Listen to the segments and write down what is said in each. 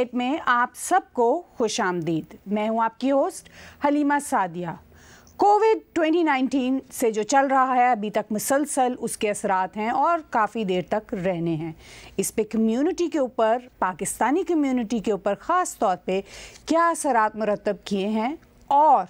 Update में आप सबको खुश आमदीद मैं हूं आपकी होस्ट हलीमा सादिया कोविड 2019 से जो चल रहा है अभी तक मुसलसल उसके असरात हैं और काफ़ी देर तक रहने हैं इस पे कम्युनिटी के ऊपर पाकिस्तानी कम्युनिटी के ऊपर ख़ास तौर पे क्या असरात मुरतब किए हैं और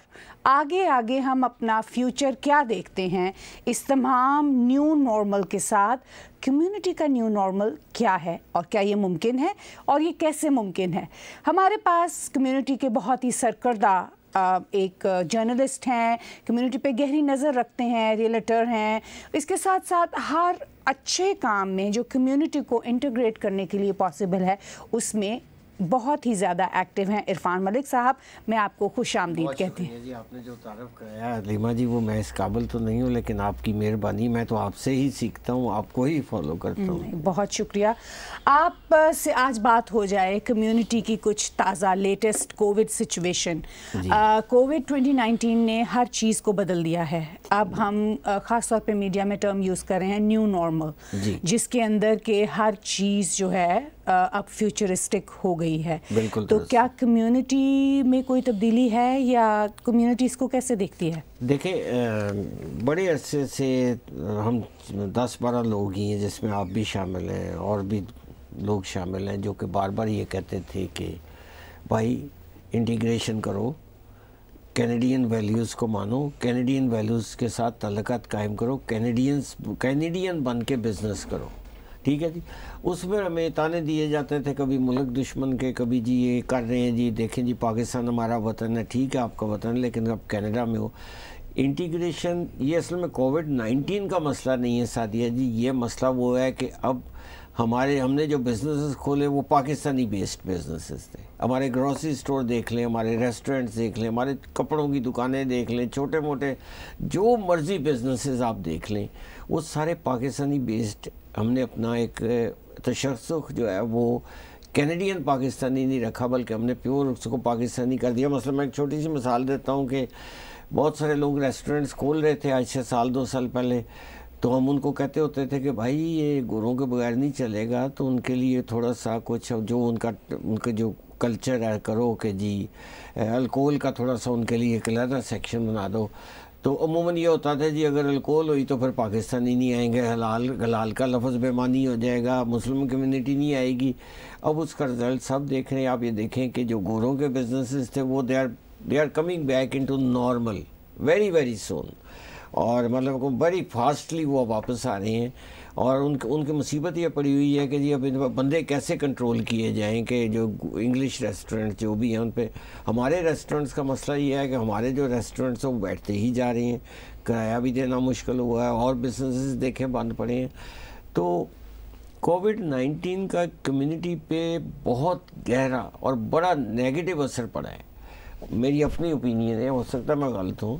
आगे आगे हम अपना फ्यूचर क्या देखते हैं इस तमाम न्यू नॉर्मल के साथ कम्युनिटी का न्यू नॉर्मल क्या है और क्या ये मुमकिन है और ये कैसे मुमकिन है हमारे पास कम्युनिटी के बहुत ही सरकर्दा एक जर्नलिस्ट हैं कम्युनिटी पे गहरी नज़र रखते हैं रियलेटर हैं इसके साथ साथ हर अच्छे काम में जो कम्युनिटी को इंटीग्रेट करने के लिए पॉसिबल है उसमें बहुत ही ज़्यादा एक्टिव हैं इरफान मलिक साहब मैं आपको खुश आमदीद कहती हूँ जी आपने जो तारफ़ कराया लीमा जी वो मैं इस काबिल तो नहीं हूँ लेकिन आपकी मेहरबानी मैं तो आपसे ही सीखता हूँ आपको ही फॉलो करता हूँ बहुत शुक्रिया आप से आज बात हो जाए कम्यूनिटी की कुछ ताज़ा latest Covid situation Covid twenty ने हर चीज़ को बदल दिया है अब हम ख़ास तौर पे मीडिया में टर्म यूज़ कर रहे हैं न्यू नॉर्मल जिसके अंदर के हर चीज़ जो है अब फ्यूचरिस्टिक हो गई है बिल्कुल तो क्या कम्युनिटी में कोई तब्दीली है या कम्युनिटी इसको कैसे देखती है देखिए बड़े अरसे से हम दस बारह लोग ही हैं जिसमें आप भी शामिल हैं और भी लोग शामिल हैं जो कि बार बार ये कहते थे कि भाई इंटीग्रेशन करो कैनेडियन वैल्यूज़ को मानो कैनेडियन वैल्यूज़ के साथ तलकत कायम करो कैनेडियंस कैनेडियन बन के बिज़नेस करो ठीक है जी उसमें हमें ताने दिए जाते थे कभी मुल्क दुश्मन के कभी जी ये कर रहे हैं जी देखें जी पाकिस्तान हमारा वतन है ठीक है आपका वतन लेकिन आप कैनेडा में हो इंटीग्रेशन ये असल में कोविड नाइन्टीन का मसला नहीं है सादिया जी ये मसला वो है कि अब हमारे हमने जो बिजनेसेस खोले वो पाकिस्तानी बेस्ड बिजनेसेस थे हमारे ग्रॉसरी स्टोर देख लें हमारे रेस्टोरेंट्स देख लें हमारे कपड़ों की दुकानें देख लें छोटे मोटे जो मर्जी बिजनेसेस आप देख लें वो सारे पाकिस्तानी बेस्ड हमने अपना एक तशस जो है वो कैनेडियन पाकिस्तानी नहीं रखा बल्कि हमने प्योर उसको पाकिस्तानी कर दिया मसल मतलब मैं एक छोटी सी मिसाल देता हूँ कि बहुत सारे लोग रेस्टोरेंट्स खोल रहे थे आज से साल दो साल पहले तो हम उनको कहते होते थे कि भाई ये गुरुओं के बगैर नहीं चलेगा तो उनके लिए थोड़ा सा कुछ जो उनका उनके जो कल्चर है करो कि जी अल्कोहल का थोड़ा सा उनके लिए एक अलहदा सेक्शन बना दो तो अमूमन ये होता था जी अगर अल्कोहल हुई तो फिर पाकिस्तानी नहीं आएंगे हलाल हलाल का लफ्ज़ बेमानी हो जाएगा मुस्लिम कम्युनिटी नहीं आएगी अब उसका रिज़ल्ट सब देख रहे हैं आप ये देखें कि जो गोरों के बिजनेसेस थे वो they are they are coming back into normal very very soon और मतलब को बड़ी फास्टली वो वापस आ रही हैं और उनके उनकी मुसीबत यह पड़ी हुई है कि जी अब इन बंदे कैसे कंट्रोल किए जाएं कि जो इंग्लिश रेस्टोरेंट जो भी हैं उन पर हमारे रेस्टोरेंट्स का मसला ये है कि हमारे जो रेस्टोरेंट्स हैं वो बैठते ही जा रहे हैं किराया भी देना मुश्किल हुआ है और बिजनेसेस देखें बंद पड़े हैं तो कोविड 19 का कम्युनिटी पे बहुत गहरा और बड़ा नेगेटिव असर पड़ा है मेरी अपनी ओपिनियन है हो सकता है मैं गलत हूँ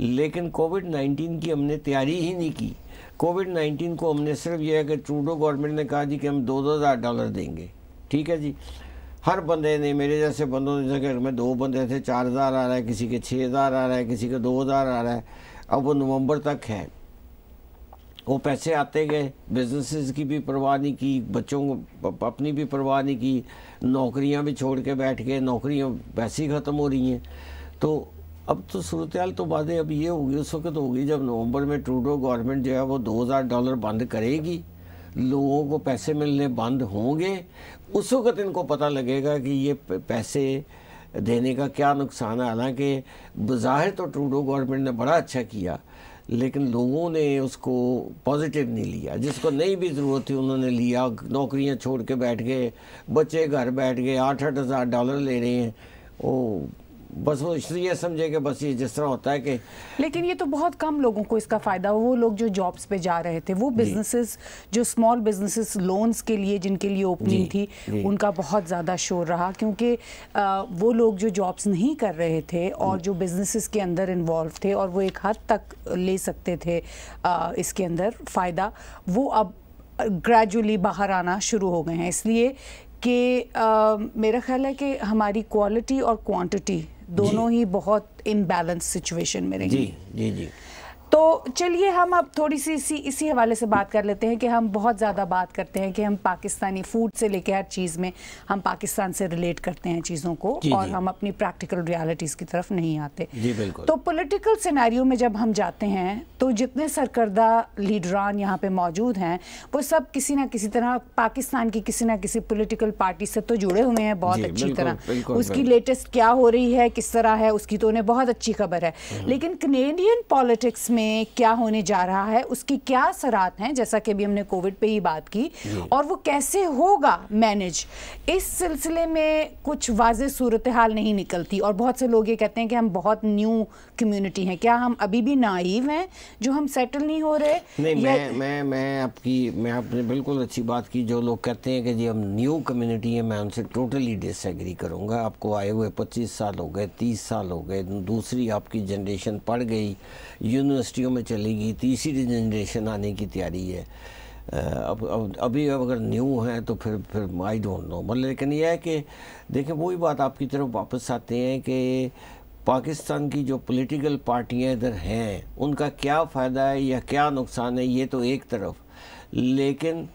लेकिन कोविड 19 की हमने तैयारी ही नहीं की कोविड 19 को हमने सिर्फ यह है कि ट्रूडो गवर्नमेंट ने कहा जी कि हम दो दो हज़ार डॉलर देंगे ठीक है जी हर बंदे ने मेरे जैसे बंदों ने जैसे में दो बंदे थे चार हज़ार आ रहा है किसी के छः हज़ार आ रहा है किसी के दो हज़ार आ रहा है अब वो नवंबर तक है वो पैसे आते गए बिजनेसेस की भी परवाह नहीं की बच्चों को अपनी भी परवाह नहीं की नौकरियां भी छोड़ के बैठ गए नौकरियां वैसे ही ख़त्म हो रही हैं तो अब तो सूरत तो बातें अब ये होगी उस वक्त होगी जब नवंबर में ट्रूडो गवर्नमेंट जो है वो 2000 डॉलर बंद करेगी लोगों को पैसे मिलने बंद होंगे उस वक्त इनको पता लगेगा कि ये पैसे देने का क्या नुकसान है हालांकि बाहर तो ट्रूडो गवर्नमेंट ने बड़ा अच्छा किया लेकिन लोगों ने उसको पॉजिटिव नहीं लिया जिसको नहीं भी ज़रूरत थी उन्होंने लिया नौकरियां छोड़ के बैठ गए बच्चे घर बैठ गए आठ आठ हज़ार डॉलर ले रहे हैं ओ बस वो इसलिए समझे कि बस ये जिस तरह होता है कि लेकिन ये तो बहुत कम लोगों को इसका फ़ायदा वो लोग जो जॉब्स पे जा रहे थे वो बिजनेसेस जो स्मॉल बिजनेसेस लोन्स के लिए जिनके लिए ओपनिंग थी जी, उनका बहुत ज़्यादा शोर रहा क्योंकि वो लोग जो जॉब्स नहीं कर रहे थे और जो बिजनेसेस के अंदर इन्वॉल्व थे और वो एक हद तक ले सकते थे आ, इसके अंदर फ़ायदा वो अब ग्रेजुअली बाहर आना शुरू हो गए हैं इसलिए कि मेरा ख्याल है कि हमारी क्वालिटी और क्वांटिटी दोनों ही बहुत इम्बेलेंस सिचुएशन में रहेंगे जी जी जी तो चलिए हम अब थोड़ी सी इसी इसी हवाले से बात कर लेते हैं कि हम बहुत ज़्यादा बात करते हैं कि हम पाकिस्तानी फूड से लेकर हर चीज़ में हम पाकिस्तान से रिलेट करते हैं चीज़ों को जी और जी। हम अपनी प्रैक्टिकल रियलिटीज़ की तरफ नहीं आते जी बिल्कुल तो पॉलिटिकल सिनेरियो में जब हम जाते हैं तो जितने सरकर्दा लीडरान यहाँ पर मौजूद हैं वो सब किसी ना किसी तरह पाकिस्तान की किसी ना किसी पोलिटिकल पार्टी से तो जुड़े हुए हैं बहुत अच्छी तरह उसकी लेटेस्ट क्या हो रही है किस तरह है उसकी तो उन्हें बहुत अच्छी खबर है हम्म। लेकिन कनेडियन पॉलिटिक्स में में क्या होने जा रहा है उसकी क्या सराहत हैं जैसा कि अभी हमने कोविड पे ही बात की और वो कैसे होगा मैनेज इस सिलसिले में कुछ वाज सूरत हाल नहीं निकलती और बहुत से लोग ये कहते हैं कि हम बहुत न्यू कम्युनिटी हैं क्या हम अभी भी नाइव हैं जो हम सेटल नहीं हो रहे नहीं मैं मैं मैं आपकी मैं आपने बिल्कुल अच्छी बात की जो लोग कहते हैं कि जी हम न्यू कम्युनिटी है मैं उनसे टोटली डिसएग्री करूँगा आपको आए हुए पच्चीस साल हो गए तीस साल हो गए दूसरी आपकी जनरेशन पढ़ गई यूनिवर्सिटी यूनिवर्सिटियों में चलेगी तीसरी जनरेशन आने की तैयारी है अब अब अभी अब अगर न्यू है तो फिर फिर आई डोंट नो मतलब लेकिन यह है कि देखें वही बात आपकी तरफ वापस आते हैं कि पाकिस्तान की जो पॉलिटिकल पार्टियां इधर हैं उनका क्या फ़ायदा है या क्या नुकसान है ये तो एक तरफ लेकिन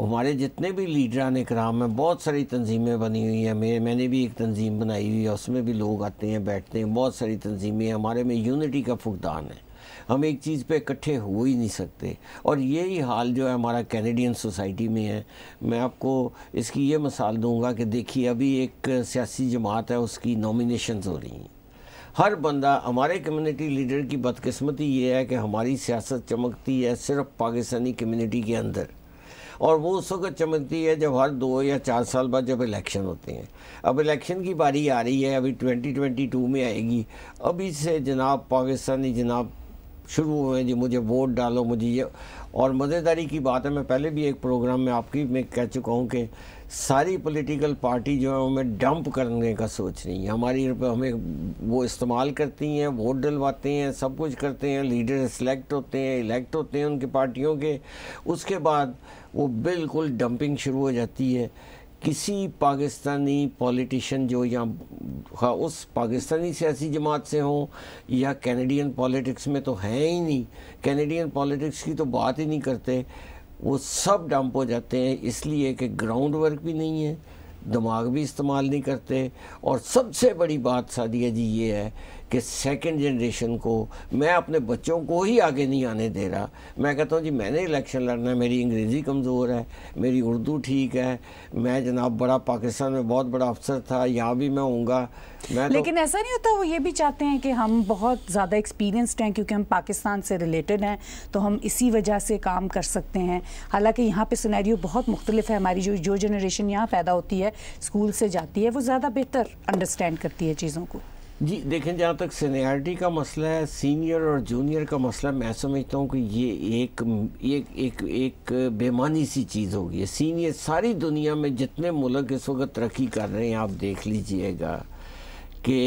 हमारे जितने भी ने कराम हैं बहुत सारी तंजीमें बनी हुई हैं मैं मैंने भी एक तंजीम बनाई हुई है उसमें भी लोग आते हैं बैठते हैं बहुत सारी तंजीमें हमारे में यूनिटी का फुकदान है हम एक चीज़ पे इकट्ठे हो ही नहीं सकते और यही हाल जो है हमारा कैनेडियन सोसाइटी में है मैं आपको इसकी ये मिसाल दूंगा कि देखिए अभी एक सियासी जमात है उसकी नॉमिनेशंस हो रही हैं हर बंदा हमारे कम्युनिटी लीडर की बदकिस्मती ये है कि हमारी सियासत चमकती है सिर्फ पाकिस्तानी कम्यूनिटी के अंदर और वो उस वक्त चमकती है जब हर दो या चार साल बाद जब इलेक्शन होते हैं अब इलेक्शन की बारी आ रही है अभी 2022 में आएगी अभी से जनाब पाकिस्तानी जनाब शुरू हुए जी मुझे वोट डालो मुझे ये और मज़ेदारी की बात है मैं पहले भी एक प्रोग्राम में आपकी मैं कह चुका हूँ कि सारी पॉलिटिकल पार्टी जो है हमें डंप करने का सोच रही है हमारी हमें वो इस्तेमाल करती हैं वोट डलवाते हैं सब कुछ करते हैं लीडर सेलेक्ट होते हैं इलेक्ट होते हैं उनकी पार्टियों के उसके बाद वो बिल्कुल डंपिंग शुरू हो जाती है किसी पाकिस्तानी पॉलिटिशन जो या हाँ, उस पाकिस्तानी सियासी जमात से हों या कैनेडियन पॉलिटिक्स में तो है ही नहीं कैनेडियन पॉलिटिक्स की तो बात ही नहीं करते वो सब डंप हो जाते हैं इसलिए कि ग्राउंड वर्क भी नहीं है दिमाग भी इस्तेमाल नहीं करते और सबसे बड़ी बात सादिया जी ये है कि सेकंड जनरेशन को मैं अपने बच्चों को ही आगे नहीं आने दे रहा मैं कहता हूँ जी मैंने इलेक्शन लड़ना है मेरी अंग्रेज़ी कमज़ोर है मेरी उर्दू ठीक है मैं जनाब बड़ा पाकिस्तान में बहुत बड़ा अफसर था यहाँ भी मैं हूँगा मैं तो लेकिन तो... ऐसा नहीं होता वो ये भी चाहते हैं कि हम बहुत ज़्यादा एक्सपीरियंसड हैं क्योंकि हम पाकिस्तान से रिलेटेड हैं तो हम इसी वजह से काम कर सकते हैं हालांकि यहाँ पे सुनहरी बहुत मुख्तलिफ है हमारी जो जो जनरेशन यहाँ पैदा होती है स्कूल से जाती है वो ज़्यादा बेहतर अंडरस्टैंड करती है चीज़ों को जी देखें जहाँ तक सीनियरिटी का मसला है सीनियर और जूनियर का मसला मैं समझता हूँ कि ये एक एक एक एक बेमानी सी चीज़ होगी है सीनियर सारी दुनिया में जितने मुल्क इस वक्त तरक्की कर रहे हैं आप देख लीजिएगा कि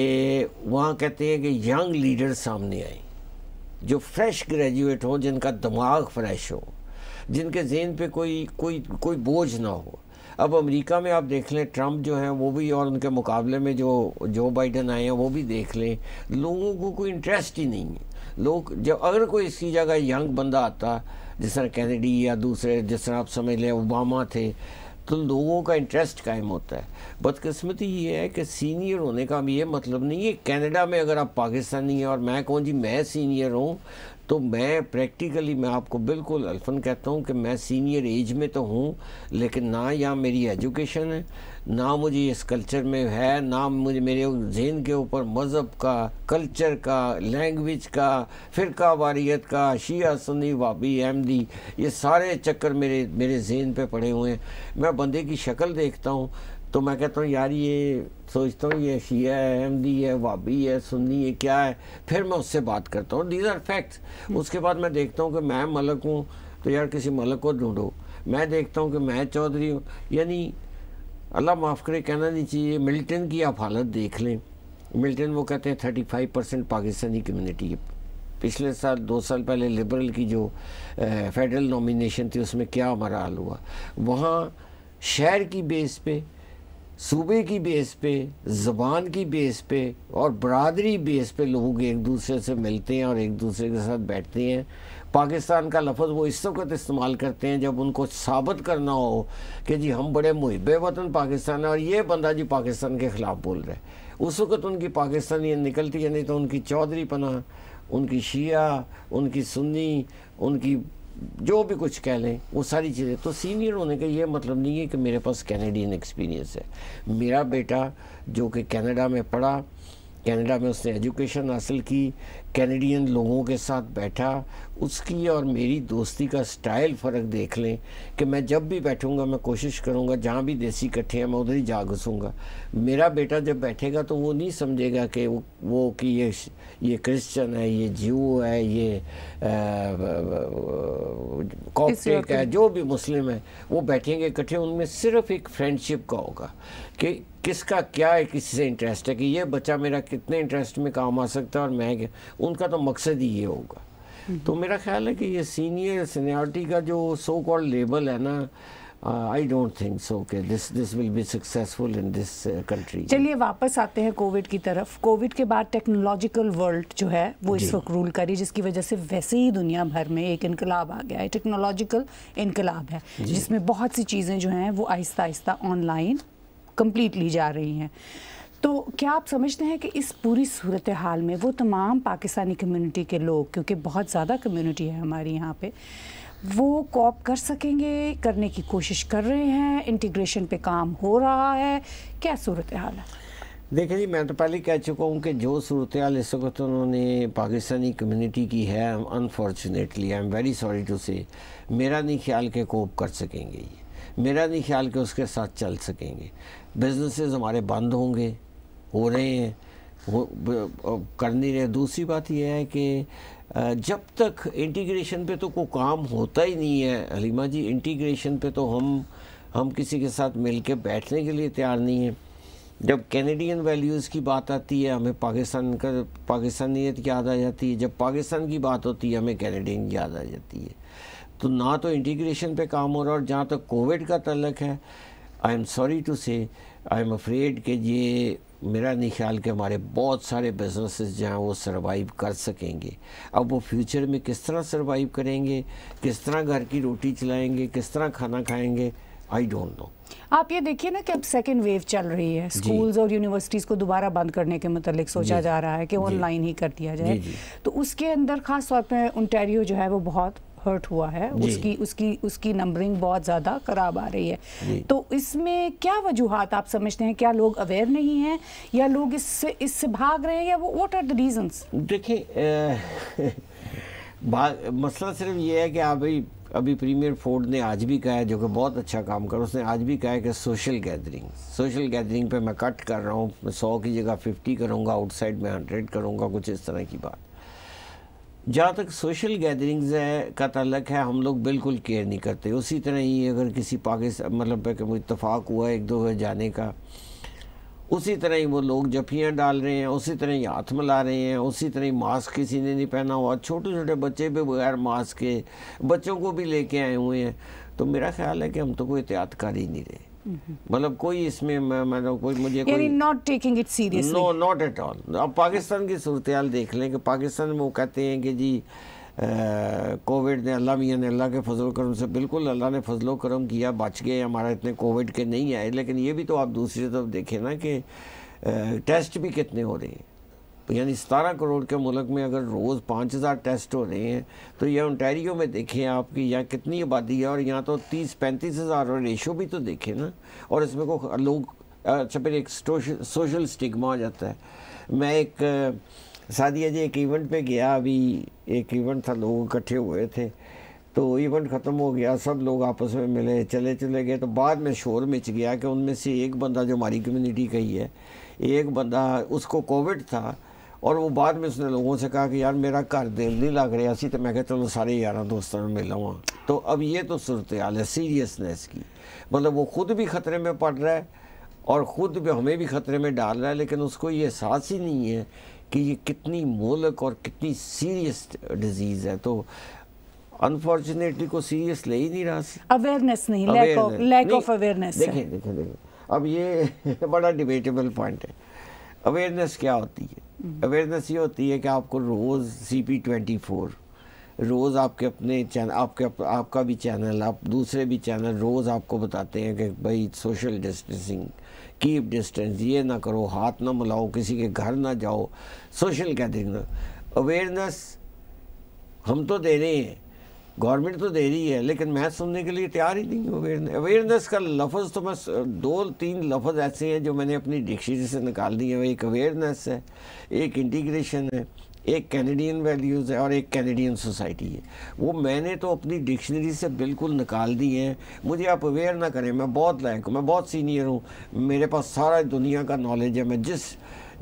वहाँ कहते हैं कि यंग लीडर सामने आए जो फ्रेश ग्रेजुएट हों जिनका दिमाग फ्रेश हो जिनके जेन पे कोई कोई कोई बोझ ना हो अब अमेरिका में आप देख लें ट्रंप जो है वो भी और उनके मुकाबले में जो जो बाइडन आए हैं वो भी देख लें लोगों को कोई इंटरेस्ट ही नहीं है लोग जब अगर कोई इसकी जगह यंग बंदा आता जिस तरह कैनेडी या दूसरे जिस तरह आप समझ लें ओबामा थे तो लोगों का इंटरेस्ट कायम होता है बदकस्मती ये है कि सीनियर होने का भी ये मतलब नहीं है कनाडा में अगर आप पाकिस्तानी हैं और मैं कहूँ जी मैं सीनियर हूँ तो मैं प्रैक्टिकली मैं आपको बिल्कुल अल्फन कहता हूँ कि मैं सीनियर एज में तो हूँ लेकिन ना यहाँ मेरी एजुकेशन है ना मुझे इस कल्चर में है ना मुझे मेरे जहन के ऊपर मज़हब का कल्चर का लैंग्वेज का फ़िरका वारियत का शिया सुनी वाबी अहमदी ये सारे चक्कर मेरे मेरे जहन पे पड़े हुए हैं मैं बंदे की शक्ल देखता हूँ तो मैं कहता हूँ यार ये सोचता हूँ ये शिया है अहमदी है वाबी है सुन्नी है क्या है फिर मैं उससे बात करता हूँ दीज आर फैक्ट्स उसके बाद मैं देखता हूँ कि मैं मलक हूँ तो यार किसी मलक को ढूंढो मैं देखता हूँ कि मैं चौधरी हूँ यानी अल्लाह माफ़ करे कहना नहीं चाहिए मिल्टन की आप हालत देख लें मिल्टन वो कहते हैं thirty five percent Pakistani community है पिछले साल दो साल पहले लिबरल की जो फेडरल नॉमिनेशन थी उसमें क्या हमारा हाल हुआ वहाँ शहर की बेस पे सूबे की बेस पे ज़बान की बेस पे और बरदरी बेस पे लोग एक दूसरे से मिलते हैं और एक दूसरे के साथ बैठते हैं पाकिस्तान का लफज वो इस वक्त इस्तेमाल करते हैं जब उनको साबित करना हो कि जी हम बड़े मुहब वतन पाकिस्तान है और ये बंदा जी पाकिस्तान के ख़िलाफ़ बोल रहा है उस वक्त उनकी पाकिस्तानी निकलती है नहीं तो उनकी चौधरी पना उनकी शिया उनकी सुन्नी उनकी जो भी कुछ कह लें वो सारी चीज़ें तो सीनियर होने का ये मतलब नहीं है कि मेरे पास कैनेडियन एक्सपीरियंस है मेरा बेटा जो कि कनाडा में पढ़ा कनाडा में उसने एजुकेशन हासिल की कैनेडियन लोगों के साथ बैठा उसकी और मेरी दोस्ती का स्टाइल फ़र्क देख लें कि मैं जब भी बैठूंगा मैं कोशिश करूंगा जहाँ भी देसी इकट्ठे हैं मैं उधर ही जा घुसूँगा मेरा बेटा जब बैठेगा तो वो नहीं समझेगा कि वो वो कि ये ये क्रिश्चन है ये जू है ये कॉपटेक है जो भी मुस्लिम है वो बैठेंगे इकट्ठे उनमें सिर्फ एक फ्रेंडशिप का होगा कि किसका क्या है किसी से इंटरेस्ट है कि ये बच्चा मेरा कितने इंटरेस्ट में काम आ सकता है और मैं क्या उनका तो मकसद ही ये होगा हम्म। तो मेरा ख्याल है कि ये सीनियर सीनियरिटी का जो सो कॉल लेबल है ना आई डोंट थिंक सो के this this will be successful in this country चलिए वापस आते हैं कोविड की तरफ कोविड के बाद टेक्नोलॉजिकल वर्ल्ड जो है वो इस वक्त रूल करी जिसकी वजह से वैसे ही दुनिया भर में एक इनकलाब आ गया है टेक्नोलॉजिकल इनकलाब है जिसमें बहुत सी चीज़ें जो हैं वो आहिस्ता आहिस्ता ऑनलाइन कम्प्लीटली जा रही हैं तो क्या आप समझते हैं कि इस पूरी सूरत हाल में वो तमाम पाकिस्तानी कम्युनिटी के लोग क्योंकि बहुत ज़्यादा कम्युनिटी है हमारी यहाँ पे वो कॉप कर सकेंगे करने की कोशिश कर रहे हैं इंटीग्रेशन पे काम हो रहा है क्या सूरत हाल है देखिए जी मैं तो पहले कह चुका हूँ कि जो सूरत हाल इस वक्त उन्होंने पाकिस्तानी कम्यूनिटी की है unfortunately I am very sorry to say मेरा नहीं ख्याल के कोप कर सकेंगे ये मेरा नहीं ख्याल कि उसके साथ चल सकेंगे बिजनेसेस हमारे बंद होंगे हो रहे हैं वो कर नहीं रहे दूसरी बात यह है कि जब तक इंटीग्रेशन पे तो कोई काम होता ही नहीं है हलीमा जी इंटीग्रेशन पे तो हम हम किसी के साथ मिल के बैठने के लिए तैयार नहीं है जब कैनेडियन वैल्यूज़ की बात आती है हमें पाकिस्तान का पाकिस्तानीत याद आ जाती है जब पाकिस्तान की बात होती है हमें कैनेडियन याद आ जाती है तो ना तो इंटीग्रेशन पे काम हो रहा और जहाँ तक तो कोविड का तलक है आई एम सॉरी टू से आई एम अफ्रेड कि ये मेरा नहीं ख्याल कि हमारे बहुत सारे बिजनेसेस जो हैं वो सरवाइव कर सकेंगे अब वो फ्यूचर में किस तरह सरवाइव करेंगे किस तरह घर की रोटी चलाएंगे किस तरह खाना खाएंगे आई डोंट नो आप ये देखिए ना कि अब सेकेंड वेव चल रही है स्कूल्स और यूनिवर्सिटीज़ को दोबारा बंद करने के मतलब सोचा जा रहा है कि ऑनलाइन ही कर दिया जाए जी, जी। तो उसके अंदर खास तौर पर उनटेरियो जो है वो बहुत हर्ट हुआ है उसकी उसकी उसकी नंबरिंग बहुत ज़्यादा खराब आ रही है तो इसमें क्या वजूहत आप समझते हैं क्या लोग अवेयर नहीं हैं या लोग इससे इससे भाग रहे हैं या वो वॉट आर द रीजन देखिए मसला सिर्फ ये है कि आप भाई अभी प्रीमियर फोर्ड ने आज भी कहा है जो कि बहुत अच्छा काम कर उसने आज भी कहा है कि सोशल गैदरिंग सोशल गैदरिंग पे मैं कट कर रहा हूँ मैं सौ की जगह फिफ्टी करूँगा आउटसाइड में हंड्रेड करूँगा कुछ इस तरह की बात जहाँ तक सोशल गैदरिंग्स है का तलक है हम लोग बिल्कुल केयर नहीं करते उसी तरह ही अगर किसी पाकिस्तान मतलब इतफाक़ हुआ एक दो जाने का उसी तरह ही वो लोग जफियाँ डाल रहे हैं उसी तरह ही हाथ मिला रहे हैं उसी तरह ही मास्क किसी ने नहीं पहना हुआ छोटे छोटे बच्चे भी बगैर मास्क के बच्चों को भी लेके आए हुए हैं तो मेरा ख्याल है कि हम तो कोई एहतियात कर ही नहीं रहे मतलब कोई इसमें मतलब कोई मुझे कोई not taking it seriously no not at all अब पाकिस्तान की सूरत हाल देख लें कि पाकिस्तान में वो कहते हैं कि जी कोविड ने अल्लाह मियाँ ने अल्लाह के फजल करम से बिल्कुल अल्लाह ने फजलो करम किया बच गए हमारा इतने कोविड के नहीं आए लेकिन ये भी तो आप दूसरी तरफ देखें ना कि टेस्ट भी कितने हो रहे हैं यानी सतारह करोड़ के मुल्क में अगर रोज़ पाँच हज़ार टेस्ट हो रहे हैं तो यह ओंटेरियो में देखें आपकी यहाँ कितनी आबादी है और यहाँ तो तीस पैंतीस हज़ार रेशो भी तो देखें ना और इसमें को लोग अच्छा फिर एक सोशल स्टिग्मा हो जाता है मैं एक सादिया जी एक इवेंट पे गया अभी एक इवेंट था लोग इकट्ठे हुए थे तो इवेंट ख़त्म हो गया सब लोग आपस में मिले चले चले गए तो बाद में शोर मिच गया कि उनमें से एक बंदा जो हमारी कम्युनिटी का ही है एक बंदा उसको कोविड था और वो बाद में उसने लोगों से कहा कि यार मेरा घर दिल नहीं लग रहा सी तो मैं कहता चलो सारे यार दोस्तों में मिल लवा तो अब ये तो सूरत हाल है सीरियसनेस की मतलब वो खुद भी ख़तरे में पड़ रहा है और ख़ुद भी हमें भी ख़तरे में डाल रहा है लेकिन उसको ये एहसास ही नहीं है कि ये कितनी मोलक और कितनी सीरियस डिजीज़ है तो अनफॉर्चुनेटली को सीरियस ले ही नहीं रहा अवेयरनेस नहीं लैक ऑफ अवेयरनेस देखें देखें देखें अब ये बड़ा डिबेटेबल पॉइंट है अवेयरनेस क्या होती है अवेयरनेस mm-hmm. ये होती है कि आपको रोज़ सी पी ट्वेंटी फोर रोज़ आपके अपने चैनल आपके अप, आपका भी चैनल आप दूसरे भी चैनल रोज़ आपको बताते हैं कि भाई सोशल डिस्टेंसिंग कीप डिस्टेंस ये ना करो हाथ ना मिलाओ किसी के घर ना जाओ सोशल गैदरिंग ना अवेयरनेस हम तो दे रहे हैं गवर्नमेंट तो दे रही है लेकिन मैथ सुनने के लिए तैयार ही नहीं अवेयरनेस अवेयरनेस का लफ्ज़ तो मैं दो तीन लफ्ज़ ऐसे हैं जो मैंने अपनी डिक्शनरी से निकाल दिए हैं एक अवेयरनेस है एक इंटीग्रेशन है एक कैनेडियन वैल्यूज़ है और एक कैनेडियन सोसाइटी है वो मैंने तो अपनी डिक्शनरी से बिल्कुल निकाल दी है मुझे आप अवेयर ना करें मैं बहुत लायक हूँ मैं बहुत सीनियर हूँ मेरे पास सारा दुनिया का नॉलेज है मैं जिस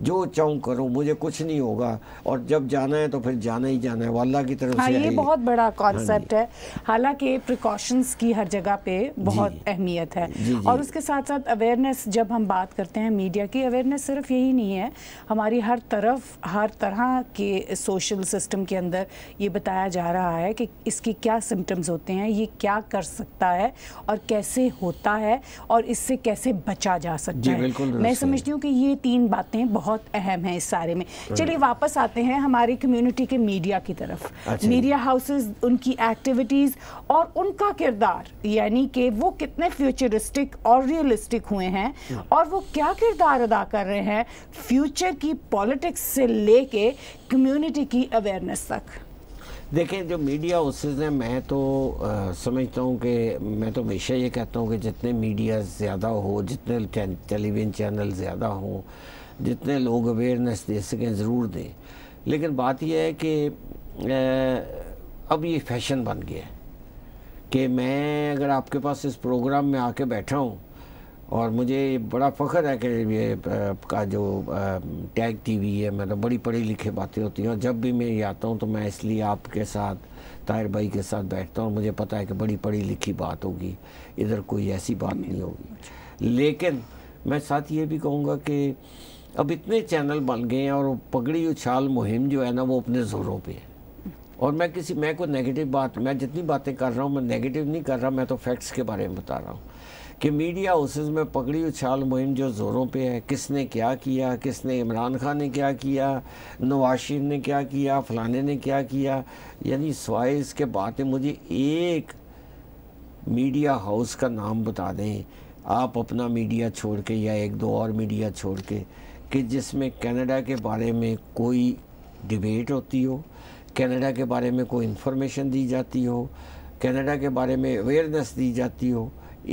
जो चाहूँ करूँ मुझे कुछ नहीं होगा और जब जाना है तो फिर जाना ही जाना है वाला की तरफ हाँ, से ये बहुत बड़ा कॉन्सेप्ट हाँ, है हालांकि प्रिकॉशंस की हर जगह पे बहुत अहमियत है जी, जी, और उसके साथ साथ अवेयरनेस जब हम बात करते हैं मीडिया की अवेयरनेस सिर्फ यही नहीं है हमारी हर तरफ हर तरह के सोशल सिस्टम के अंदर ये बताया जा रहा है कि इसके क्या सिम्टम्स होते हैं ये क्या कर सकता है और कैसे होता है और इससे कैसे बचा जा सकता है मैं समझती हूँ कि ये तीन बातें बहुत बहुत अहम है इस सारे में हम्म। चलिए वापस आते हैं हमारी कम्युनिटी के मीडिया की तरफ अच्छा। मीडिया हाउसेस उनकी एक्टिविटीज़ और उनका किरदार यानी कि वो कितने फ्यूचरिस्टिक और रियलिस्टिक हुए हैं हम्म। और वो क्या किरदार अदा कर रहे हैं फ्यूचर की पॉलिटिक्स से लेके कम्युनिटी की अवेयरनेस तक देखें जो मीडिया हाउसेज हैं मैं तो आ, समझता हूँ कि मैं तो हमेशा ये कहता हूँ कि जितने मीडिया ज़्यादा हो जितने टेलीविज़न चैनल ज़्यादा हों जितने लोग अवेयरनेस दे सकें ज़रूर दें लेकिन बात यह है कि अब ये फैशन बन गया है कि मैं अगर आपके पास इस प्रोग्राम में आके बैठा हूँ और मुझे बड़ा फ़ख्र है कि ये का जो टैग टीवी है मतलब बड़ी पढ़ी लिखी बातें होती हैं और जब भी मैं ये आता हूँ तो मैं इसलिए आपके साथ ताहिर भाई के साथ बैठता हूँ मुझे पता है कि बड़ी पढ़ी लिखी बात होगी इधर कोई ऐसी बात नहीं होगी लेकिन मैं साथ ये भी कहूँगा कि अब इतने चैनल बन गए हैं और पगड़ी उछाल मुहिम जो है ना वो अपने ज़ोरों पे है और मैं किसी मैं को नेगेटिव बात मैं जितनी बातें कर रहा हूँ मैं नेगेटिव नहीं कर रहा मैं तो फैक्ट्स के बारे में बता रहा हूँ कि मीडिया हाउसेज में पगड़ी उछाल मुहिम जो ज़ोरों पे है किसने क्या किया किसने इमरान खान ने क्या किया नवाज शरीफ ने क्या किया फलाने ने क्या किया यानी सवाए इसके बाद मुझे एक मीडिया हाउस का नाम बता दें आप अपना मीडिया छोड़ के या एक दो और मीडिया छोड़ के कि जिसमें कनाडा के बारे में कोई डिबेट होती हो कनाडा के बारे में कोई इन्फॉर्मेशन दी जाती हो कनाडा के बारे में अवेयरनेस दी जाती हो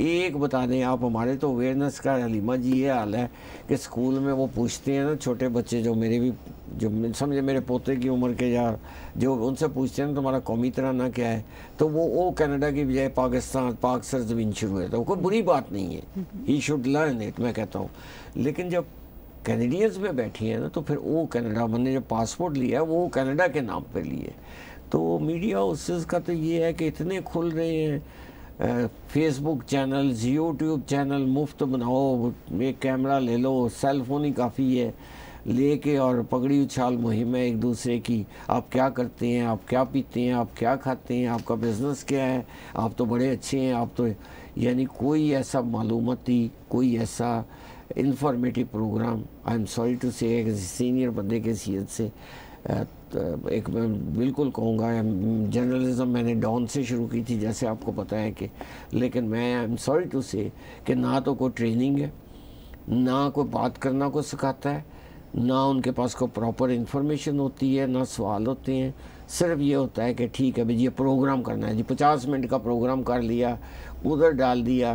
एक बता दें आप हमारे तो अवेयरनेस का हलीमा जी ये हाल है कि स्कूल में वो पूछते हैं ना छोटे बच्चे जो मेरे भी जो समझे मेरे पोते की उम्र के या जो उनसे पूछते हैं ना तुम्हारा कौमी तराना क्या है तो वो वो कनाडा की बजाय पाकिस्तान पाक सर जमीन शुरू है तो कोई बुरी बात नहीं है ही शुड लर्न इट मैं कहता हूँ लेकिन जब कैनेडियंस में बैठी है ना तो फिर वो कनाडा मैंने जो पासपोर्ट लिया है वो कनाडा के नाम पे लिए तो मीडिया हाउसेज का तो ये है कि इतने खुल रहे हैं फेसबुक चैनल यूट्यूब चैनल मुफ्त बनाओ एक कैमरा ले लो सेल फोन ही काफ़ी है ले के और पगड़ी उछाल मुहिम है एक दूसरे की आप क्या करते हैं आप क्या पीते हैं आप क्या खाते हैं आपका बिजनेस क्या है आप तो बड़े अच्छे हैं आप तो यानी कोई ऐसा मालूमती कोई ऐसा informative programme I am sorry to say senior बंदे के सीत से एक मैं बिल्कुल कहूँगा जर्नलिज़म मैंने डॉन से शुरू की थी जैसे आपको पता है कि लेकिन मैं आई एम सॉरी टू से कि ना तो कोई ट्रेनिंग है ना कोई बात करना को सिखाता है ना उनके पास को प्रॉपर इन्फॉर्मेशन होती है ना सवाल होते हैं सिर्फ ये होता है कि ठीक है भाई ये प्रोग्राम करना है जी पचास मिनट का प्रोग्राम कर लिया उधर डाल दिया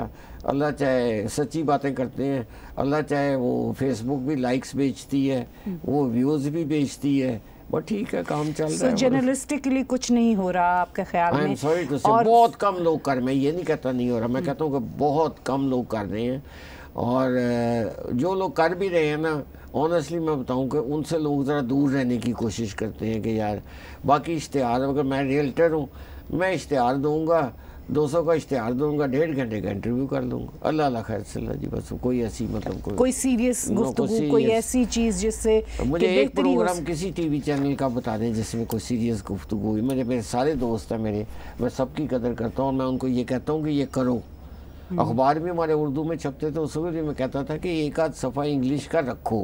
अल्लाह चाहे सच्ची बातें करते हैं अल्लाह चाहे वो फेसबुक भी लाइक्स बेचती है हम्म। वो व्यूज़ भी बेचती है बट ठीक है काम चल so, रहा है जर्नलिस्टिकली कुछ नहीं हो रहा आपके ख्याल में सॉरी टू बहुत कम लोग कर मैं ये नहीं कहता नहीं हो रहा मैं कहता हूँ कि बहुत कम लोग कर रहे हैं और जो लोग कर भी रहे हैं ना ऑनेस्टली मैं बताऊं कि उनसे लोग ज़रा दूर रहने की कोशिश करते हैं कि यार बाकी इश्तहार अगर मैं रियल्टर हूँ मैं इश्तहार दूँगा 200 का इश्तहार दूंगा डेढ़ घंटे का इंटरव्यू कर लूँगा अल्लाह अल्लाह खैर सल्ला जी बस कोई ऐसी मतलब कोई कोई सीरियस गुफ्तगू कोई ऐसी चीज़ जिससे मुझे एक प्रोग्राम किसी टीवी चैनल का बता दें जिसमें कोई सीरियस गुफ्तगू हुई मेरे मेरे सारे दोस्त हैं मेरे मैं सबकी कदर करता हूँ और मैं उनको ये कहता हूँ कि ये करो हम्म। अखबार भी हमारे उर्दू में छपते थे उस वक्त मैं कहता था कि एक आध सफ़ा इंग्लिश का रखो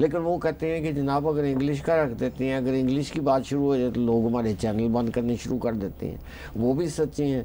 लेकिन वो कहते हैं कि जनाब अगर इंग्लिश का रख देते हैं अगर इंग्लिश की बात शुरू हो जाए तो लोग हमारे चैनल बंद करने शुरू कर देते हैं वो भी सच्चे हैं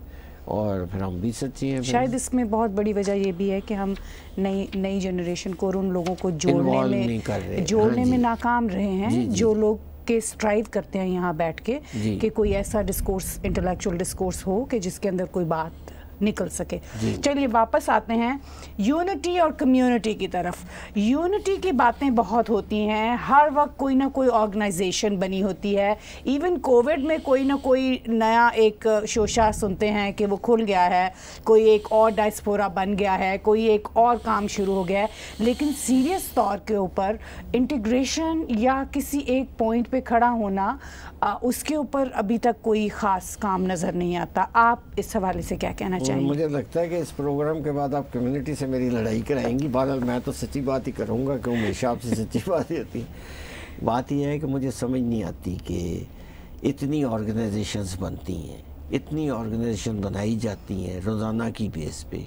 और फिर हम भी सच्चे हैं शायद इसमें बहुत बड़ी वजह ये भी है कि हम नई नई जनरेशन को और उन लोगों को जोड़ने में जोड़ने हाँ में नाकाम रहे हैं जो लोग के स्ट्राइव करते हैं यहाँ बैठ के कि कोई ऐसा डिस्कोर्स इंटेलेक्चुअल डिस्कोर्स हो कि जिसके अंदर कोई बात निकल सके चलिए वापस आते हैं यूनिटी और कम्युनिटी की तरफ यूनिटी की बातें बहुत होती हैं हर वक्त कोई ना कोई ऑर्गेनाइजेशन बनी होती है इवन कोविड में कोई ना कोई नया एक शोशा सुनते हैं कि वो खुल गया है कोई एक और डायस्पोरा बन गया है कोई एक और काम शुरू हो गया है लेकिन सीरियस तौर के ऊपर इंटीग्रेशन या किसी एक पॉइंट पे खड़ा होना आ, उसके ऊपर अभी तक कोई ख़ास काम नज़र नहीं आता आप इस हवाले से क्या कहना चाहिए चाहिए मुझे लगता है कि इस प्रोग्राम के बाद आप कम्युनिटी से मेरी लड़ाई कराएंगी बहरहाल मैं तो सच्ची बात ही करूँगा क्यों हमेशा आपसे सच्ची बात ही होती बात यह है कि मुझे समझ नहीं आती कि इतनी ऑर्गेनाइजेशंस बनती हैं इतनी ऑर्गेनाइजेशन बनाई जाती हैं रोज़ाना की बेस पे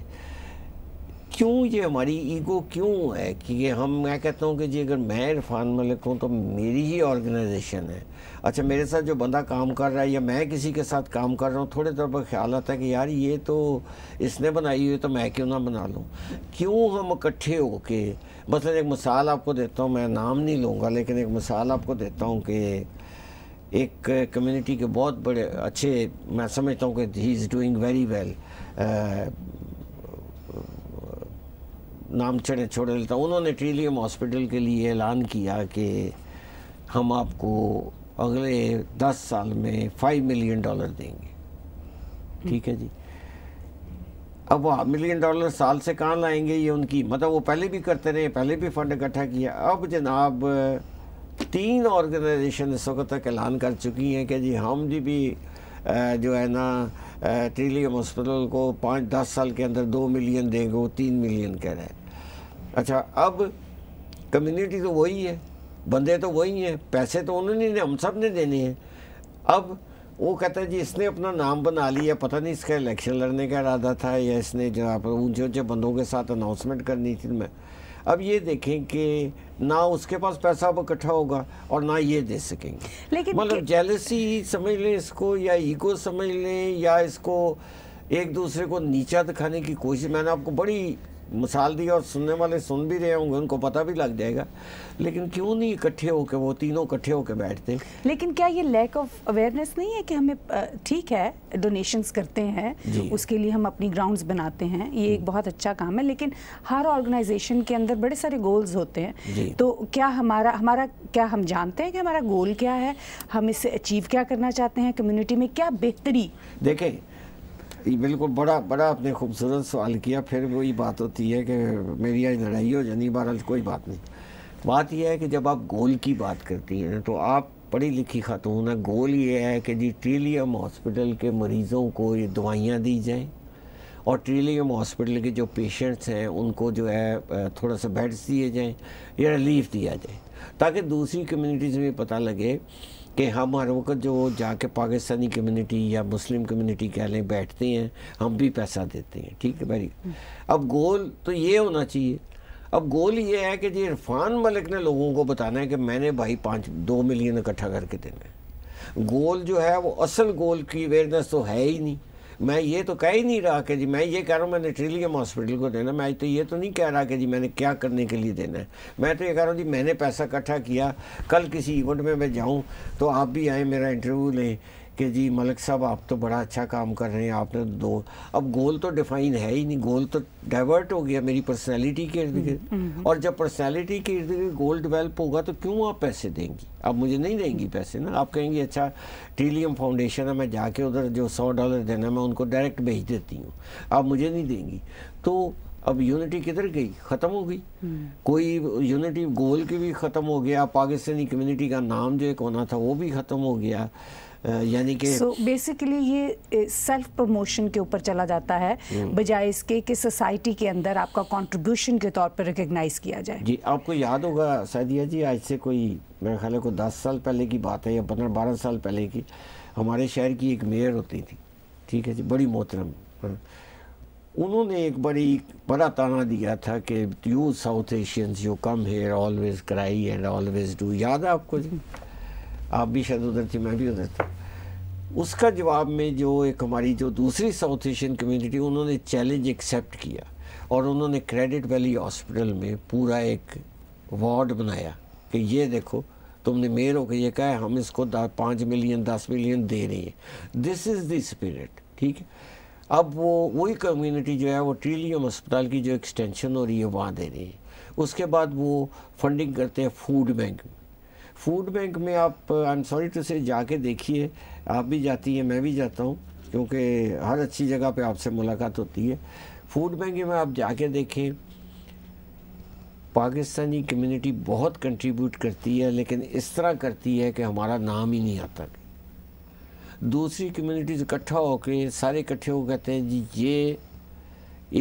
क्यों ये हमारी ईगो क्यों है कि ये हम मैं कहता हूँ कि जी अगर मैं इरफान मलिक हूँ तो मेरी ही ऑर्गेनाइजेशन है अच्छा मेरे साथ जो बंदा काम कर रहा है या मैं किसी के साथ काम कर रहा हूँ थोड़े तौर पर ख्याल आता है कि यार ये तो इसने बनाई हुई तो मैं क्यों ना बना लूँ क्यों हम इकट्ठे हो के मतलब एक मिसाल आपको देता हूँ मैं नाम नहीं लूँगा लेकिन एक मिसाल आपको देता हूँ कि एक कम्युनिटी के बहुत बड़े अच्छे मैं समझता हूँ कि he is doing very well नाम चढ़े छोड़े लेता उन्होंने ट्रिलियम हॉस्पिटल के लिए ऐलान किया कि हम आपको अगले दस साल में फाइव मिलियन डॉलर देंगे ठीक है जी अब वो मिलियन डॉलर साल से कहाँ लाएंगे ये उनकी मतलब वो पहले भी करते रहे पहले भी फंड इकट्ठा किया अब जनाब तीन ऑर्गेनाइजेशन इस वक्त तक ऐलान कर चुकी हैं कि जी हम जी भी जो है ना ट्रिलियम हॉस्पिटल को पाँच दस साल के अंदर दो मिलियन देंगे वो तीन मिलियन कह रहे हैं अच्छा अब कम्युनिटी तो वही है बंदे तो वही हैं पैसे तो उन्होंने हम सब ने देने हैं अब वो कहता है जी इसने अपना नाम बना लिया पता नहीं इसका इलेक्शन लड़ने का इरादा था या इसने जो आप ऊंचे ऊंचे बंदों के साथ अनाउंसमेंट करनी थी मैं अब ये देखें कि ना उसके पास पैसा अब इकट्ठा होगा और ना ये दे सकेंगे लेकिन मतलब जेलसी समझ लें इसको या ईगो समझ लें या इसको एक दूसरे को नीचा दिखाने की कोशिश मैंने आपको बड़ी मिसाल दी और सुनने वाले सुन भी रहे होंगे उनको पता भी लग जाएगा लेकिन क्यों नहीं इकट्ठे होकर वो तीनों इकट्ठे होकर बैठते लेकिन क्या ये लैक ऑफ अवेयरनेस नहीं है कि हमें ठीक है डोनेशंस करते हैं उसके लिए हम अपनी ग्राउंड्स बनाते हैं ये एक हम्म। बहुत अच्छा काम है लेकिन हर ऑर्गेनाइजेशन के अंदर बड़े सारे गोल्स होते हैं तो क्या हमारा हमारा क्या हम जानते हैं कि हमारा गोल क्या है हम इसे अचीव क्या करना चाहते हैं कम्युनिटी में क्या बेहतरी देखें बिल्कुल बड़ा बड़ा आपने खूबसूरत सवाल किया फिर वही बात होती है कि मेरी आज लड़ाई हो जानी बहरहाल कोई बात नहीं बात यह है कि जब आप गोल की बात करती हैं तो आप पढ़ी लिखी खातून है गोल ये है कि जी ट्रिलियम हॉस्पिटल के मरीज़ों को ये दवाइयाँ दी जाएँ और ट्रिलियम हॉस्पिटल के जो पेशेंट्स हैं उनको जो है थोड़ा सा बेड्स दिए जाएँ या रिलीफ दिया जाए ताकि दूसरी कम्यूनिटीज़ में पता लगे कि हम हर वक्त जो जाके पाकिस्तानी कम्युनिटी या मुस्लिम कम्युनिटी कह लें बैठते हैं हम भी पैसा देते हैं ठीक है वेरी अब गोल तो ये होना चाहिए अब गोल ये है कि जी इरफान मलिक ने लोगों को बताना है कि मैंने भाई पाँच दो मिलियन इकट्ठा करके देना है गोल जो है वो असल गोल की अवेयरनेस तो है ही नहीं मैं ये तो कह ही नहीं रहा कि जी मैं ये कह रहा हूँ मैंने ट्रिलियम हॉस्पिटल को देना मैं तो ये तो नहीं कह रहा कि जी मैंने क्या करने के लिए देना है मैं तो ये कह रहा हूँ जी मैंने पैसा इकट्ठा किया कल किसी इवेंट में मैं जाऊँ तो आप भी आए मेरा इंटरव्यू लें कि जी मलिक साहब आप तो बड़ा अच्छा काम कर रहे हैं आपने दो अब गोल तो डिफाइन है ही नहीं गोल तो डाइवर्ट हो गया मेरी पर्सनैलिटी के इर्द गिर्द हम्म, हम्म। और जब पर्सनैलिटी के इर्द गिर्द गोल डिवेल्प होगा तो क्यों आप पैसे देंगी आप मुझे नहीं देंगी पैसे ना आप कहेंगी अच्छा टीलियम फाउंडेशन है मैं जाके उधर जो सौ डॉलर देना मैं उनको डायरेक्ट भेज देती हूँ आप मुझे नहीं देंगी तो अब यूनिटी किधर गई ख़त्म हो गई हम्म। कोई यूनिटी गोल की भी ख़त्म हो गया पाकिस्तानी कम्युनिटी का नाम जो एक होना था वो भी ख़त्म हो गया यानी कि सो बेसिकली ये सेल्फ प्रमोशन के ऊपर चला जाता है हम्म। बजाय इसके कि सोसाइटी के अंदर आपका कंट्रीब्यूशन के तौर पर रिकग्नाइज किया जाए जी आपको याद होगा सैदिया जी आज से कोई मेरे ख्याल को दस साल पहले की बात है या पंद्रह बारह साल पहले की हमारे शहर की एक मेयर होती थी ठीक है जी बड़ी मोहतरम हाँ। उन्होंने एक बड़ी बड़ा ताना दिया था कि you South Asians you come here always cry and always do याद है आपको जी आप भी शायद उधर थी मैं भी उधर था उसका जवाब में जो एक हमारी जो दूसरी साउथ एशियन कम्युनिटी उन्होंने चैलेंज एक्सेप्ट किया और उन्होंने क्रेडिट वैली हॉस्पिटल में पूरा एक वार्ड बनाया कि ये देखो तुमने मेयर होकर ये कहा है हम इसको पाँच मिलियन दस मिलियन दे रही हैं दिस इज़ द ठीक है अब वो वही कम्युनिटी जो है वो ट्रिलियम अस्पताल की जो एक्सटेंशन हो रही है वहाँ दे रही है उसके बाद वो फंडिंग करते हैं फूड बैंक में फूड बैंक में आप आई एम सॉरी टू से जाके देखिए आप भी जाती हैं मैं भी जाता हूँ क्योंकि हर अच्छी जगह पे आपसे मुलाकात होती है फूड बैंक में आप जाके देखें पाकिस्तानी कम्युनिटी बहुत कंट्रीब्यूट करती है लेकिन इस तरह करती है कि हमारा नाम ही नहीं आता दूसरी कम्युनिटीज इकट्ठा होकर सारे इकट्ठे हो कहते हैं जी ये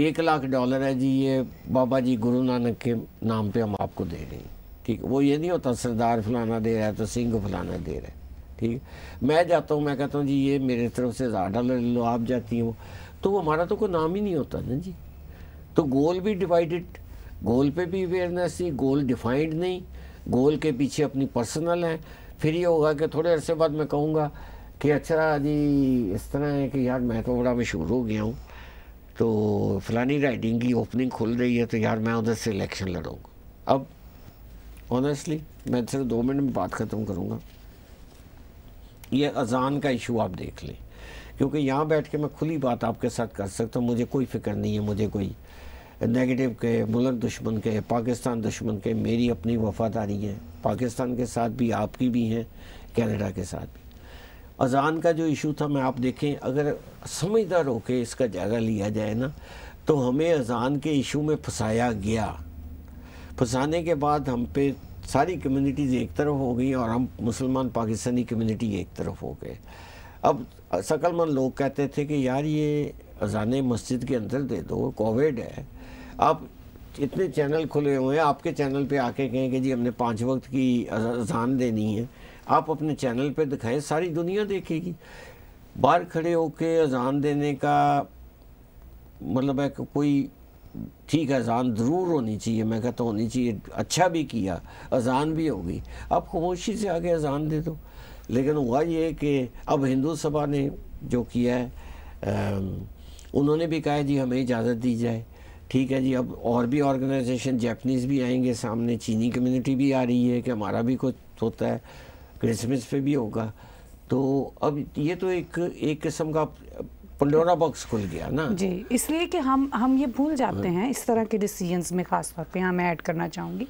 एक लाख डॉलर है जी ये बाबा जी गुरु नानक के नाम पे हम आपको दे रहे हैं ठीक वो ये नहीं होता सरदार फलाना दे रहा है तो सिंह फलाना दे रहा है ठीक मैं जाता हूँ मैं कहता हूँ जी ये मेरे तरफ से हज़ार डॉलर ले लो आप जाती वो तो वो हमारा तो कोई नाम ही नहीं होता ना जी तो गोल भी डिवाइडेड गोल पे भी अवेयरनेस थी गोल डिफाइंड नहीं गोल के पीछे अपनी पर्सनल है फिर ये होगा कि थोड़े अरसे बाद मैं कहूँगा कि अच्छा जी इस तरह है कि यार मैं तो बड़ा मशहूर हो गया हूँ तो फलानी राइडिंग की ओपनिंग खुल रही है तो यार मैं उधर से इलेक्शन लड़ूँगा अब ऑनेस्टली मैं सिर्फ दो मिनट में बात ख़त्म करूँगा ये अजान का इशू आप देख लें क्योंकि यहाँ बैठ के मैं खुली बात आपके साथ कर सकता हूँ मुझे कोई फिक्र नहीं है मुझे कोई नेगेटिव के मुल्क दुश्मन के पाकिस्तान दुश्मन के मेरी अपनी वफादारी है पाकिस्तान के साथ भी आपकी भी हैं कनाडा के साथ भी अजान का जो इशू था मैं आप देखें अगर समझदार होकर इसका जायज़ा लिया जाए ना तो हमें अजान के इशू में फंसाया गया फंसाने के बाद हम पे सारी कम्युनिटीज़ एक तरफ हो गई और हम मुसलमान पाकिस्तानी कम्युनिटी एक तरफ हो गए अब सकलमंद लोग कहते थे कि यार ये अजान मस्जिद के अंदर दे दो कोविड है आप इतने चैनल खुले हुए हैं आपके चैनल पे आके कहें कि जी हमने पाँच वक्त की अजान देनी है आप अपने चैनल पे दिखाएं सारी दुनिया देखेगी बाहर खड़े होके अजान देने का मतलब है कोई ठीक है अजान ज़रूर होनी चाहिए मैं कहता होनी चाहिए अच्छा भी किया अजान भी होगी आप अब खामोशी से आगे अजान दे दो लेकिन हुआ ये कि अब हिंदू सभा ने जो किया है आ, उन्होंने भी कहा जी हमें इजाज़त दी जाए ठीक है जी अब और भी ऑर्गेनाइजेशन जैपनीज़ भी आएंगे सामने चीनी कम्युनिटी भी आ रही है कि हमारा भी कुछ होता है क्रिसमस पे भी होगा तो अब ये तो एक एक किस्म का पंडोरा बॉक्स खुल गया ना जी इसलिए कि हम हम ये भूल जाते हाँ। हैं इस तरह के डिसीजंस में ख़ास तौर पे यहाँ मैं ऐड करना चाहूँगी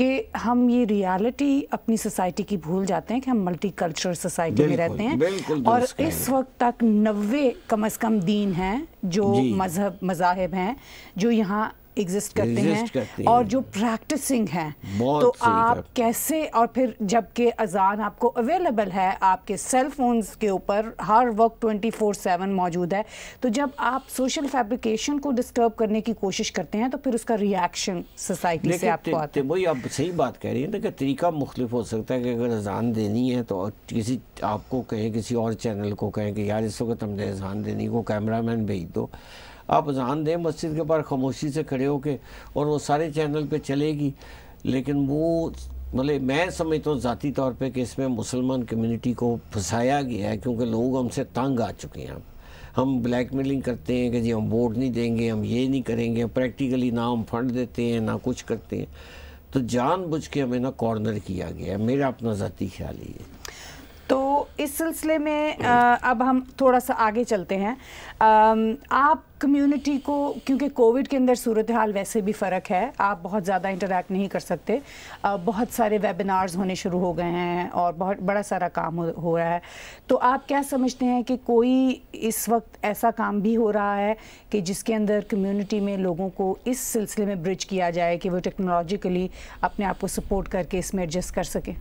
कि हम ये रियलिटी अपनी सोसाइटी की भूल जाते हैं कि हम मल्टी कल्चर सोसाइटी में रहते हैं और इस वक्त तक नबे कम अज़ कम दीन हैं जो मजहब मजाहब हैं जो यहाँ एग्जिस्ट करते करते हैं और जो प्रैक्टिसिंग है तो आप कैसे और फिर जबकि अजान आपको अवेलेबल है आपके सेल फोन्स के ऊपर हर वक्त 24/7 मौजूद है तो जब आप सोशल फैब्रिकेशन को डिस्टर्ब करने की कोशिश करते हैं तो फिर उसका रिएक्शन सोसाइटी से आपको आता है वही आप सही बात कह रही हैं लेकिन तरीका मुख्तफ हो सकता है कि अगर अजान देनी है तो किसी आपको कहें किसी और चैनल को कहें कि यार इस वक्त हमने अजान देनी को कैमरा भेज दो आप जान दें मस्जिद के पास खामोशी से खड़े के और वो सारे चैनल पे चलेगी लेकिन वो मतलब मैं समझता हूँ ज़ाती तौर पे कि इसमें मुसलमान कम्युनिटी को फंसाया गया है क्योंकि लोग हमसे तंग आ चुके हैं अब हम ब्लैक मेलिंग करते हैं कि जी हम वोट नहीं देंगे हम ये नहीं करेंगे प्रैक्टिकली ना हम फंड देते हैं ना कुछ करते हैं तो जानबूझ के हमें ना कॉर्नर किया गया है मेरा अपना ज़ाती ख्याल ही है तो इस सिलसिले में आ, हम्म। अब हम थोड़ा सा आगे चलते हैं आप कम्युनिटी को क्योंकि कोविड के अंदर सूरत हाल वैसे भी फ़र्क है आप बहुत ज़्यादा इंटरेक्ट नहीं कर सकते बहुत सारे वेबिनार्स होने शुरू हो गए हैं और बहुत बड़ा सारा काम हो, हो रहा है तो आप क्या समझते हैं कि कोई इस वक्त ऐसा काम भी हो रहा है कि जिसके अंदर कम्यूनिटी में लोगों को इस सिलसिले में ब्रिज किया जाए कि वो टेक्नोलॉजिकली अपने आप को सपोर्ट करके इसमें एडजस्ट कर सकें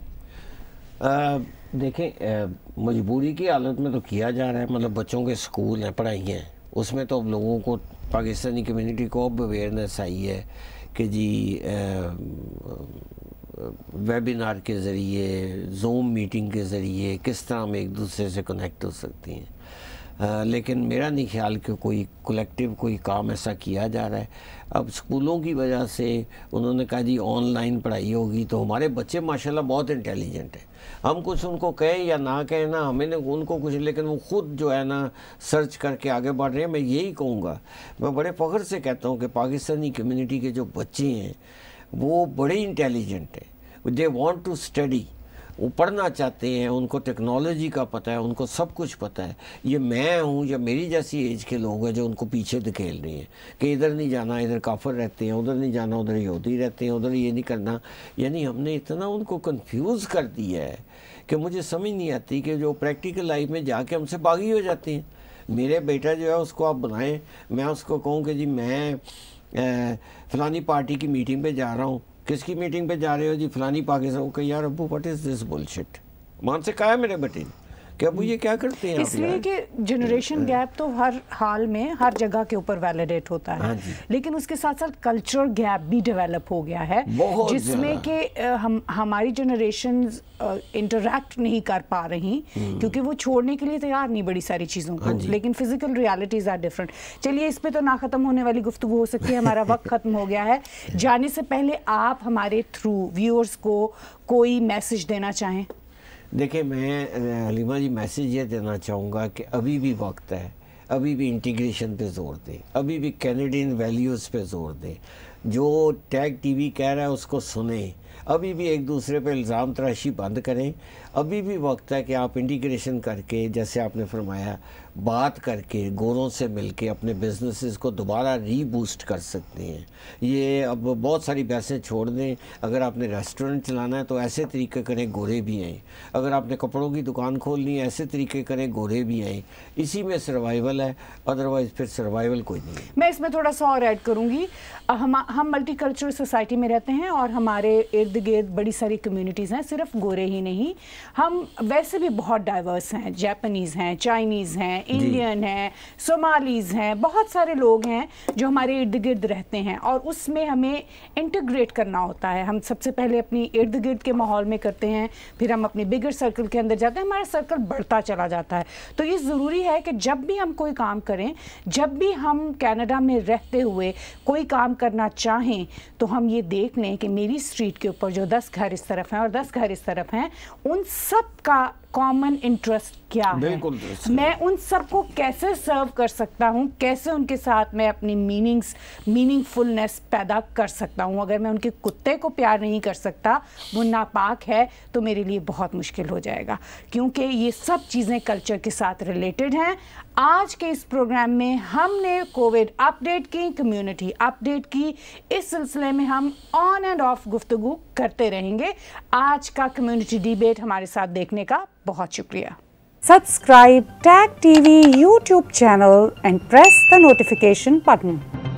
देखें मजबूरी की हालत में तो किया जा रहा है मतलब बच्चों के स्कूल हैं पढ़ाई हैं उसमें तो अब लोगों को पाकिस्तानी कम्युनिटी को अब अवेयरनेस आई है कि जी वेबिनार के ज़रिए जूम मीटिंग के ज़रिए किस तरह हम एक दूसरे से कनेक्ट हो सकती हैं लेकिन मेरा नहीं ख्याल कि कोई कलेक्टिव कोई काम ऐसा किया जा रहा है अब स्कूलों की वजह से उन्होंने कहा जी ऑनलाइन पढ़ाई होगी तो हमारे बच्चे माशाल्लाह बहुत इंटेलिजेंट हैं हम कुछ उनको कहें या ना कहें ना हमें उनको कुछ लेकिन वो ख़ुद जो है ना सर्च करके आगे बढ़ रहे हैं मैं यही कहूँगा मैं बड़े फ़ख्र से कहता हूँ कि पाकिस्तानी कम्यूनिटी के जो बच्चे हैं वो बड़े इंटेलिजेंट हैं दे वॉन्ट टू स्टडी वो पढ़ना चाहते हैं उनको टेक्नोलॉजी का पता है उनको सब कुछ पता है ये मैं हूँ या मेरी जैसी एज के लोग हैं जो उनको पीछे धकेल रहे हैं कि इधर नहीं जाना इधर काफर रहते हैं उधर नहीं जाना उधर यहूदी रहते हैं उधर ये नहीं करना यानी हमने इतना उनको कन्फ्यूज़ कर दिया है कि मुझे समझ नहीं आती कि जो प्रैक्टिकल लाइफ में जाके हमसे बागी हो जाते हैं मेरे बेटा जो है उसको आप बनाएं मैं उसको कहूँ कि जी मैं फ़लानी पार्टी की मीटिंग पे जा रहा हूँ किसकी मीटिंग पे जा रहे हो जी फलानी पाकिस्तान को कह यार Abu what is this bullshit मान से कहा है मेरे बेटे ने कि अब ये क्या करते हैं इसलिए कि जनरेशन गैप हाँ। तो हर हाल में हर जगह के ऊपर वैलिडेट होता है हाँ लेकिन उसके साथ साथ कल्चर गैप भी डेवलप हो गया है जिसमें कि हम हमारी जनरेशन इंटरेक्ट नहीं कर पा रही हम्म। क्योंकि वो छोड़ने के लिए तैयार नहीं बड़ी सारी चीज़ों को हाँ लेकिन फिजिकल रियालिटीज़ आर डिफरेंट चलिए इस पर तो ना ख़त्म होने वाली गुफ्तु हो सकती है हमारा वक्त ख़त्म हो गया है जाने से पहले आप हमारे थ्रू व्यूअर्स को कोई मैसेज देना चाहें देखिए मैं हलीमा जी मैसेज ये देना चाहूँगा कि अभी भी वक्त है अभी भी इंटीग्रेशन पे जोर दें अभी भी कैनेडियन वैल्यूज़ पे जोर दें जो टैग टीवी कह रहा है उसको सुने अभी भी एक दूसरे पे इल्ज़ाम तराशी बंद करें अभी भी वक्त है कि आप इंटीग्रेशन करके जैसे आपने फरमाया बात करके गोरों से मिलके अपने बिजनेसेस को दोबारा रीबूस्ट कर सकते हैं ये अब बहुत सारी बहसें छोड़ दें अगर आपने रेस्टोरेंट चलाना है तो ऐसे तरीके करें गोरे भी आए अगर आपने कपड़ों की दुकान खोलनी है ऐसे तरीके करें गोरे भी आए इसी में सर्वाइवल है अदरवाइज़ फिर सर्वाइवल कोई नहीं मैं इसमें थोड़ा सा और ऐड करूँगी हम हम मल्टी सोसाइटी में रहते हैं और हमारे इर्द गिर्द बड़ी सारी कम्यूनिटीज़ हैं सिर्फ गोरे ही नहीं हम वैसे भी बहुत डाइवर्स हैं जैपनीज़ हैं चाइनीज़ हैं इंडियन हैं सोमालीज़ हैं बहुत सारे लोग हैं जो हमारे इर्द गिर्द रहते हैं और उसमें हमें इंटीग्रेट करना होता है हम सबसे पहले अपनी इर्द गिर्द के माहौल में करते हैं फिर हम अपने बिगर सर्कल के अंदर जाते हैं हमारा सर्कल बढ़ता चला जाता है तो ये ज़रूरी है कि जब भी हम कोई काम करें जब भी हम कैनेडा में रहते हुए कोई काम करना चाहें तो हम ये देख लें कि मेरी स्ट्रीट के ऊपर जो दस घर इस तरफ हैं और दस घर इस तरफ हैं उन सब का कॉमन इंटरेस्ट क्या है मैं उन सबको कैसे सर्व कर सकता हूँ कैसे उनके साथ मैं अपनी मीनिंग्स मीनिंगफुलनेस पैदा कर सकता हूँ अगर मैं उनके कुत्ते को प्यार नहीं कर सकता वो नापाक है तो मेरे लिए बहुत मुश्किल हो जाएगा क्योंकि ये सब चीज़ें कल्चर के साथ रिलेटेड हैं आज के इस प्रोग्राम में हमने कोविड अपडेट की कम्युनिटी अपडेट की इस सिलसिले में हम ऑन एंड ऑफ गुफ्तगु करते रहेंगे आज का कम्युनिटी डिबेट हमारे साथ देखने का बहुत शुक्रिया subscribe tag TV YouTube channel and press the notification button